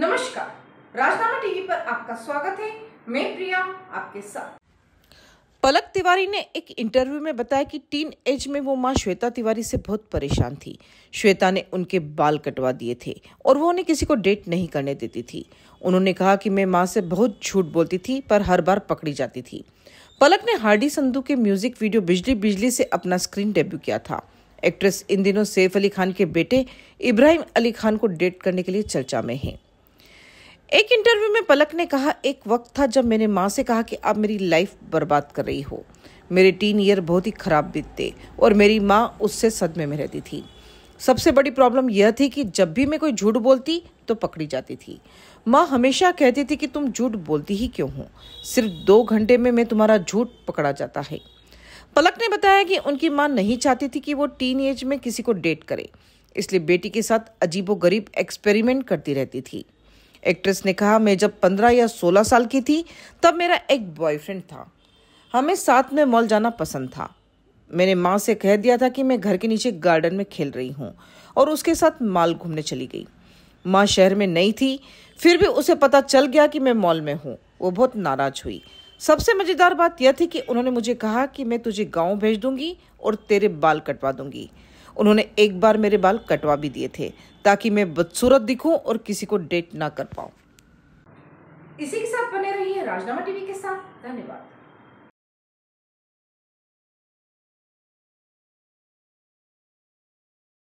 नमस्कार राजनामा टीवी पर आपका स्वागत है मैं प्रिया आपके साथ पलक तिवारी ने एक इंटरव्यू में बताया कि टीन एज में वो माँ श्वेता तिवारी से बहुत परेशान थी श्वेता ने उनके बाल कटवा दिए थे और वो उन्हें किसी को डेट नहीं करने देती थी उन्होंने कहा कि मैं माँ से बहुत झूठ बोलती थी पर हर बार पकड़ी जाती थी पलक ने हार्डी संधू के म्यूजिक वीडियो बिजली बिजली से अपना स्क्रीन डेब्यू किया था एक्ट्रेस इन दिनों सैफ अली खान के बेटे इब्राहिम अली खान को डेट करने के लिए चर्चा में है एक इंटरव्यू में पलक ने कहा एक वक्त था जब मैंने माँ से कहा कि आप मेरी लाइफ बर्बाद कर रही हो मेरे टीन ईयर बहुत ही खराब बीतते और मेरी माँ उससे सदमे में रहती थी सबसे बड़ी प्रॉब्लम यह थी कि जब भी मैं कोई झूठ बोलती तो पकड़ी जाती थी माँ हमेशा कहती थी कि तुम झूठ बोलती ही क्यों हो सिर्फ दो घंटे में मैं तुम्हारा झूठ पकड़ा जाता है पलक ने बताया कि उनकी माँ नहीं चाहती थी कि वो टीन एज में किसी को डेट करे इसलिए बेटी के साथ अजीबो गरीब एक्सपेरिमेंट करती रहती थी एक्ट्रेस ने कहा मैं जब पंद्रह या सोलह साल की थी तब मेरा एक बॉयफ्रेंड था हमें साथ में मॉल जाना पसंद था मैंने माँ से कह दिया था कि मैं घर के नीचे गार्डन में खेल रही हूँ और उसके साथ मॉल घूमने चली गई माँ शहर में नहीं थी फिर भी उसे पता चल गया कि मैं मॉल में हूँ वो बहुत नाराज हुई सबसे मज़ेदार बात यह थी कि उन्होंने मुझे कहा कि मैं तुझे गांव भेज दूंगी और तेरे बाल कटवा दूंगी उन्होंने एक बार मेरे बाल कटवा भी दिए थे ताकि मैं बदसूरत दिखूं और किसी को डेट ना कर पाऊं इसी के साथ बने रहिए राजनामा टीवी के साथ धन्यवाद